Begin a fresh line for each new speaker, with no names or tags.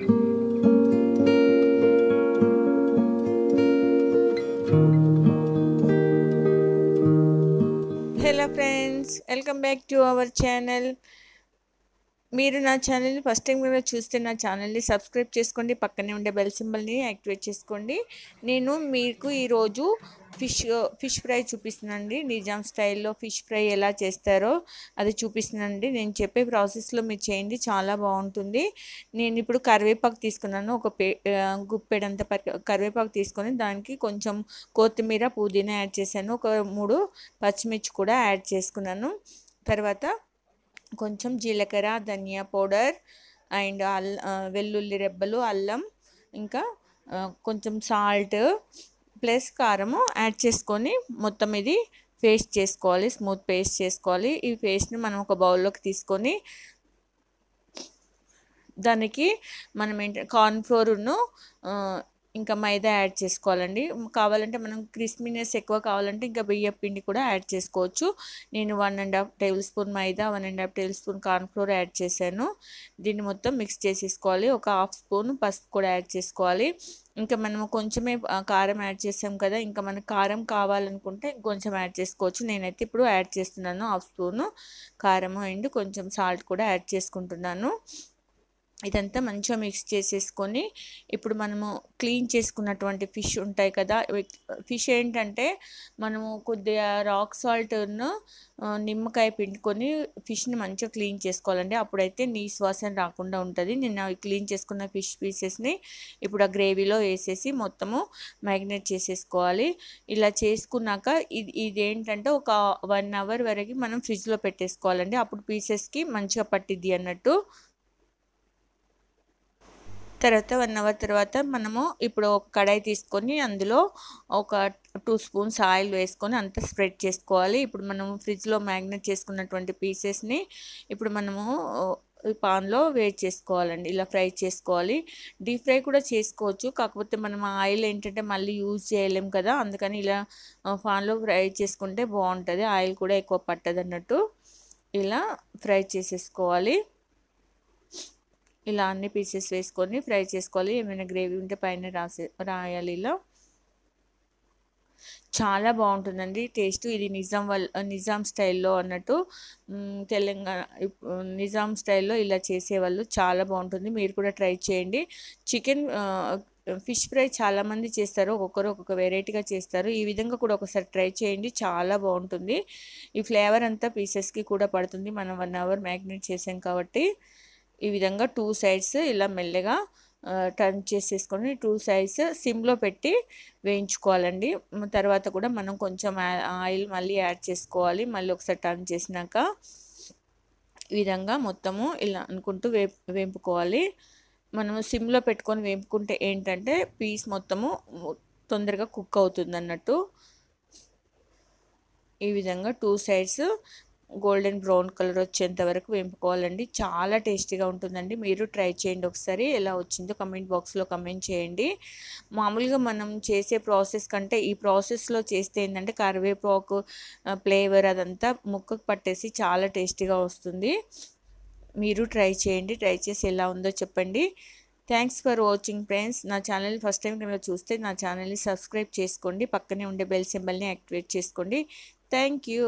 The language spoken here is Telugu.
hello friends welcome back to our channel మీరు నా ఛానల్ని ఫస్ట్ టైం కూడా చూస్తే నా ఛానల్ని సబ్స్క్రైబ్ చేసుకోండి పక్కనే ఉండే బెల్ సింబల్ని యాక్టివేట్ చేసుకోండి నేను మీకు ఈరోజు ఫిష్ ఫిష్ ఫ్రై చూపిస్తున్నానండి నిజాం స్టైల్లో ఫిష్ ఫ్రై ఎలా చేస్తారో అది చూపిస్తున్నానండి నేను చెప్పే ప్రాసెస్లో మీరు చేయండి చాలా బాగుంటుంది నేను ఇప్పుడు కరివేపాకు తీసుకున్నాను ఒక పే గుప్పెడంత కరివేపాకు తీసుకొని దానికి కొంచెం కొత్తిమీర పుదీనా యాడ్ చేశాను ఒక మూడు పచ్చిమిర్చి కూడా యాడ్ చేసుకున్నాను తర్వాత కొంచెం జీలకర్ర ధనియా పౌడర్ అండ్ అల్ వెల్లుల్లి రెబ్బలు అల్లం ఇంకా కొంచెం సాల్ట్ ప్లస్ కారము యాడ్ చేసుకొని మొత్తం ఇది పేస్ట్ చేసుకోవాలి స్మూత్ పేస్ట్ చేసుకోవాలి ఈ పేస్ట్ని మనం ఒక బౌల్లోకి తీసుకొని దానికి మనం ఏంటి కార్న్ఫ్లోర్ను ఇంకా మైదా యాడ్ చేసుకోవాలండి కావాలంటే మనం క్రిస్మీనెస్ ఎక్కువ కావాలంటే ఇంకా బియ్య పిండి కూడా యాడ్ చేసుకోవచ్చు నేను one and half tablespoon maida one and half tablespoon cornflour add చేశాను దీన్ని మొత్తం మిక్స్ చేసేసుకోవాలి ఒక హాఫ్ స్పూన్ పసుపు కూడా యాడ్ చేసుకోవాలి ఇంకా మనము కొంచెమే కారం యాడ్ చేసాం కదా ఇంకా మనకు కారం కావాలనుకుంటే కొంచెం యాడ్ చేసుకోవచ్చు నేనైతే ఇప్పుడు యాడ్ చేస్తున్నాను హాఫ్ స్పూను కారం అండ్ కొంచెం సాల్ట్ కూడా యాడ్ చేసుకుంటున్నాను ఇదంతా మంచిగా మిక్స్ చేసేసుకొని ఇప్పుడు మనము క్లీన్ చేసుకున్నటువంటి ఫిష్ ఉంటాయి కదా ఫిష్ ఏంటంటే మనము కొద్దిగా రాక్ సాల్ట్ను నిమ్మకాయ పిండుకొని ఫిష్ని మంచిగా క్లీన్ చేసుకోవాలండి అప్పుడైతే నీ శ్వాసన రాకుండా ఉంటుంది నేను క్లీన్ చేసుకున్న ఫిష్ పీసెస్ని ఇప్పుడు ఆ గ్రేవీలో వేసేసి మొత్తము మ్యాగ్నేట్ చేసేసుకోవాలి ఇలా చేసుకున్నాక ఇది ఇదేంటంటే ఒక వన్ అవర్ వరకు మనం ఫ్రిడ్జ్లో పెట్టేసుకోవాలండి అప్పుడు పీసెస్కి మంచిగా పట్టిద్ది అన్నట్టు తర్వాత వన్ అవర్ తర్వాత మనము ఇప్పుడు ఒక కడాయి తీసుకొని అందులో ఒక టూ స్పూన్స్ ఆయిల్ వేసుకొని అంతా స్ప్రెడ్ చేసుకోవాలి ఇప్పుడు మనము ఫ్రిడ్జ్లో మ్యాగ్నెట్ చేసుకున్నటువంటి పీసెస్ని ఇప్పుడు మనము పాన్లో వేడి చేసుకోవాలండి ఇలా ఫ్రై చేసుకోవాలి డీప్ ఫ్రై కూడా చేసుకోవచ్చు కాకపోతే మనం ఆయిల్ ఏంటంటే మళ్ళీ యూజ్ చేయలేం కదా అందుకని ఇలా పాన్లో ఫ్రై చేసుకుంటే బాగుంటుంది ఆయిల్ కూడా ఎక్కువ పట్టదన్నట్టు ఇలా ఫ్రై చేసేసుకోవాలి ఇలా అన్ని పీసెస్ వేసుకొని ఫ్రై చేసుకోవాలి ఏమైనా గ్రేవీ ఉంటే పైన రాసే రాయాలి ఇలా చాలా బాగుంటుందండి టేస్ట్ ఇది నిజాం వల్ల నిజాం స్టైల్లో అన్నట్టు తెలంగాణ నిజాం స్టైల్లో ఇలా చేసేవాళ్ళు చాలా బాగుంటుంది మీరు కూడా ట్రై చేయండి చికెన్ ఫిష్ ఫ్రై చాలామంది చేస్తారు ఒక్కొక్కరు ఒక్కొక్క వెరైటీగా చేస్తారు ఈ విధంగా కూడా ఒకసారి ట్రై చేయండి చాలా బాగుంటుంది ఈ ఫ్లేవర్ అంతా పీసెస్కి కూడా పడుతుంది మనం వన్ అవర్ మ్యాగ్నేట్ చేసాం కాబట్టి ఈ విధంగా టూ సైడ్స్ ఇలా మెల్లగా టర్న్ చేసేసుకొని టూ సైడ్స్ సిమ్లో పెట్టి వేయించుకోవాలండి తర్వాత కూడా మనం కొంచెం ఆయిల్ మళ్ళీ యాడ్ చేసుకోవాలి మళ్ళీ ఒకసారి టర్న్ చేసినాక ఈ విధంగా మొత్తము ఇలా అనుకుంటూ వే వేపుకోవాలి మనము సిమ్లో పెట్టుకొని వేపుకుంటే ఏంటంటే పీస్ మొత్తము తొందరగా కుక్ అవుతుంది అన్నట్టు ఈ విధంగా two sides golden brown colour వచ్చేంత వరకు వేపుకోవాలండి చాలా టేస్టీగా ఉంటుందండి మీరు ట్రై చేయండి ఒకసారి ఎలా వచ్చిందో కమెంట్ బాక్స్లో కమెంట్ చేయండి మామూలుగా మనం చేసే ప్రాసెస్ కంటే ఈ ప్రాసెస్లో చేస్తే ఏంటంటే కరివేపాకు ఫ్లేవర్ అదంతా ముక్కకు పట్టేసి చాలా టేస్టీగా వస్తుంది మీరు ట్రై చేయండి ట్రై చేసి ఎలా ఉందో చెప్పండి థ్యాంక్స్ ఫర్ వాచింగ్ ఫ్రెండ్స్ నా ఛానల్ ఫస్ట్ టైం కనుక చూస్తే నా ఛానల్ని సబ్స్క్రైబ్ చేసుకోండి పక్కనే ఉండే బెల్ సింబల్ని యాక్టివేట్ చేసుకోండి థ్యాంక్ యూ